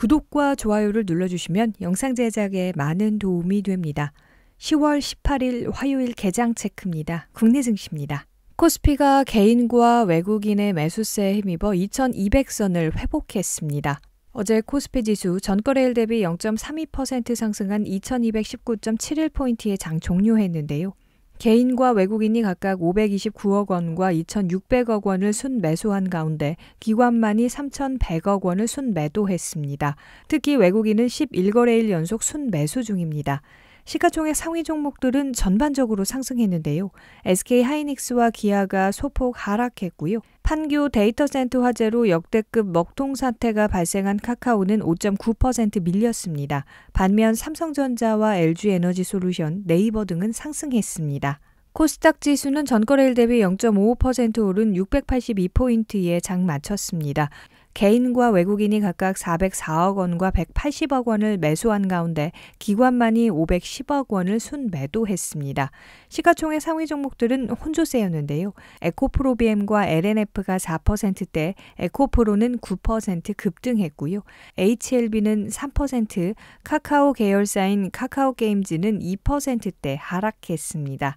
구독과 좋아요를 눌러주시면 영상 제작에 많은 도움이 됩니다. 10월 18일 화요일 개장 체크입니다. 국내 증시입니다. 코스피가 개인과 외국인의 매수세에 힘입어 2200선을 회복했습니다. 어제 코스피 지수 전거래일 대비 0.32% 상승한 2219.71포인트에 장 종료했는데요. 개인과 외국인이 각각 529억 원과 2,600억 원을 순매수한 가운데 기관만이 3,100억 원을 순매도했습니다. 특히 외국인은 11거래일 연속 순매수 중입니다. 시가총액 상위 종목들은 전반적으로 상승했는데요. SK 하이닉스와 기아가 소폭 하락했고요. 판교 데이터센터 화재로 역대급 먹통 사태가 발생한 카카오는 5.9% 밀렸습니다. 반면 삼성전자와 LG 에너지 솔루션, 네이버 등은 상승했습니다. 코스닥 지수는 전거래일 대비 0.55% 오른 682포인트에 장 마쳤습니다. 개인과 외국인이 각각 404억 원과 180억 원을 매수한 가운데 기관만이 510억 원을 순매도했습니다. 시가총액 상위 종목들은 혼조세였는데요. 에코프로비엠과 LNF가 4%대, 에코프로는 9% 급등했고요. HLB는 3%, 카카오 계열사인 카카오게임즈는 2%대 하락했습니다.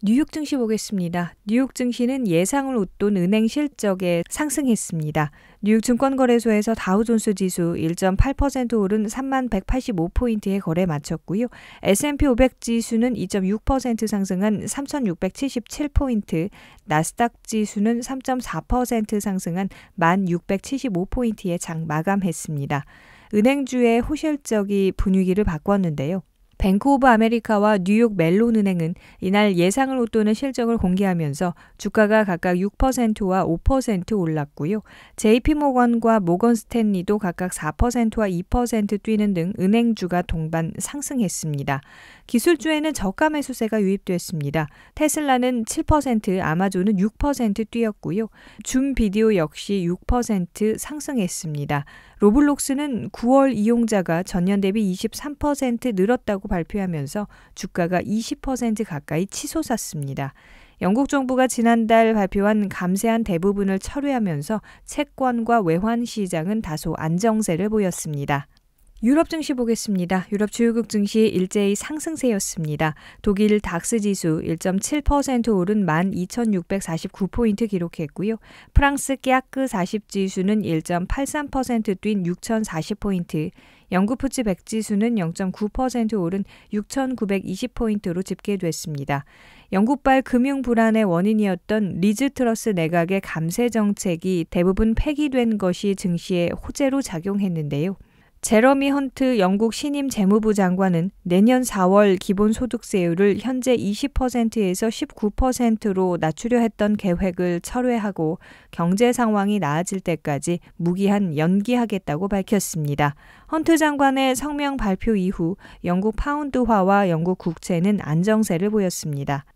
뉴욕 증시 보겠습니다. 뉴욕 증시는 예상을 웃돈 은행 실적에 상승했습니다. 뉴욕 증권거래소에서 다우존스 지수 1.8% 오른 3만 1 8 5포인트에 거래 마쳤고요. S&P 500 지수는 2.6% 상승한 3,677포인트, 나스닥 지수는 3.4% 상승한 1,675포인트에 장 마감했습니다. 은행주의 호실적이 분위기를 바꿨는데요. 뱅크 오브 아메리카와 뉴욕 멜론 은행은 이날 예상을 웃도는 실적을 공개하면서 주가가 각각 6%와 5% 올랐고요. JP 모건과 모건 스탠리도 각각 4%와 2% 뛰는 등 은행주가 동반 상승했습니다. 기술주에는 저가 매수세가 유입됐습니다. 테슬라는 7%, 아마존은 6% 뛰었고요. 줌 비디오 역시 6% 상승했습니다. 로블록스는 9월 이용자가 전년 대비 23% 늘었다고 발표하면서 주가가 20% 가까이 치솟았습니다. 영국 정부가 지난달 발표한 감세한 대부분을 철회하면서 채권과 외환 시장은 다소 안정세를 보였습니다. 유럽 증시 보겠습니다. 유럽 주요국 증시 일제히 상승세였습니다. 독일 닥스 지수 1.7% 오른 12,649포인트 기록했고요. 프랑스 깨아크 40 지수는 1.83%뛴 6,040포인트, 영국 푸치100 지수는 0.9% 오른 6,920포인트로 집계됐습니다. 영국발 금융 불안의 원인이었던 리즈 트러스 내각의 감세 정책이 대부분 폐기된 것이 증시의 호재로 작용했는데요. 제러미 헌트 영국 신임 재무부 장관은 내년 4월 기본소득세율을 현재 20%에서 19%로 낮추려 했던 계획을 철회하고 경제 상황이 나아질 때까지 무기한 연기하겠다고 밝혔습니다. 헌트 장관의 성명 발표 이후 영국 파운드화와 영국 국채는 안정세를 보였습니다.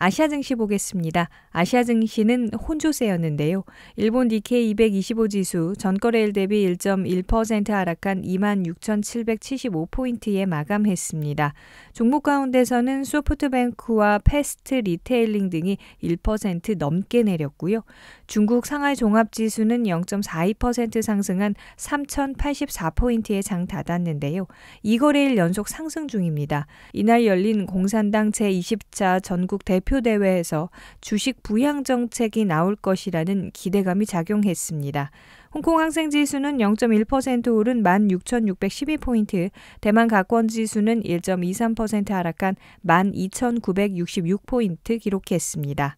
아시아 증시 보겠습니다. 아시아 증시는 혼조세였는데요. 일본 DK 225 지수 전거래일 대비 1.1% 하락한 26,775포인트에 마감했습니다. 종목 가운데서는 소프트뱅크와 패스트 리테일링 등이 1% 넘게 내렸고요. 중국 상하이 종합지수는 0.42% 상승한 3,084포인트에 장 닫았는데요. 이거래일 연속 상승 중입니다. 이날 열린 공산당 제20차 전국 대표 대표대회에서 주식 부양 정책이 나올 것이라는 기대감이 작용했습니다. 홍콩 항생 지수는 0.1% 오른 16,612포인트, 대만 가권 지수는 1.23% 하락한 12,966포인트 기록했습니다.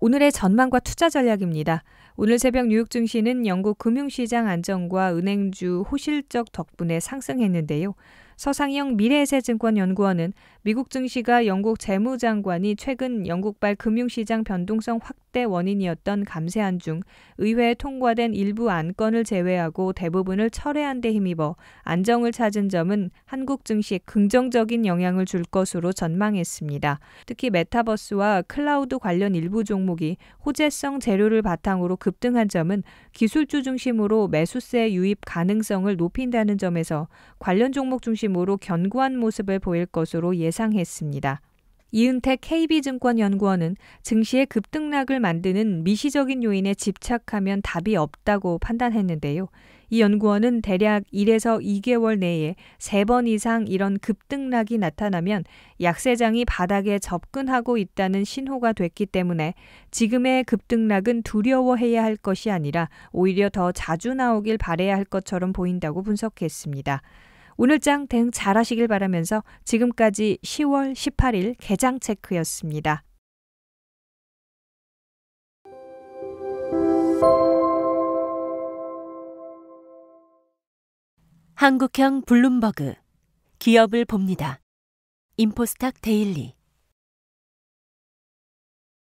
오늘의 전망과 투자 전략입니다. 오늘 새벽 뉴욕 증시는 영국 금융시장 안정과 은행주 호실적 덕분에 상승했는데요. 서상영 미래에셋증권연구원은 미국 증시가 영국 재무장관이 최근 영국발 금융시장 변동성 확대 원인이었던 감세안 중 의회에 통과된 일부 안건을 제외하고 대부분을 철회한 데 힘입어 안정을 찾은 점은 한국 증시에 긍정적인 영향을 줄 것으로 전망했습니다. 특히 메타버스와 클라우드 관련 일부 종목이 호재성 재료를 바탕으로 급등한 점은 기술주 중심으로 매수세 유입 가능성을 높인다는 점에서 관련 종목 중심 중심으로 견고한 모습을 보일 것으로 예상했습니다. 이은택 KB증권연구원은 증시의 급등락을 만드는 미시적인 요인에 집착하면 답이 없다고 판단했는데요. 이 연구원은 대략 1에서 2개월 내에 3번 이상 이런 급등락이 나타나면 약세장이 바닥에 접근하고 있다는 신호가 됐기 때문에 지금의 급등락은 두려워해야 할 것이 아니라 오히려 더 자주 나오길 바래야 할 것처럼 보인다고 분석했습니다. 오늘장 대응 잘하시길 바라면서 지금까지 10월 18일 개장 체크였습니다. 한국형 블룸버그 기업을 봅니다. 인포스탁 데일리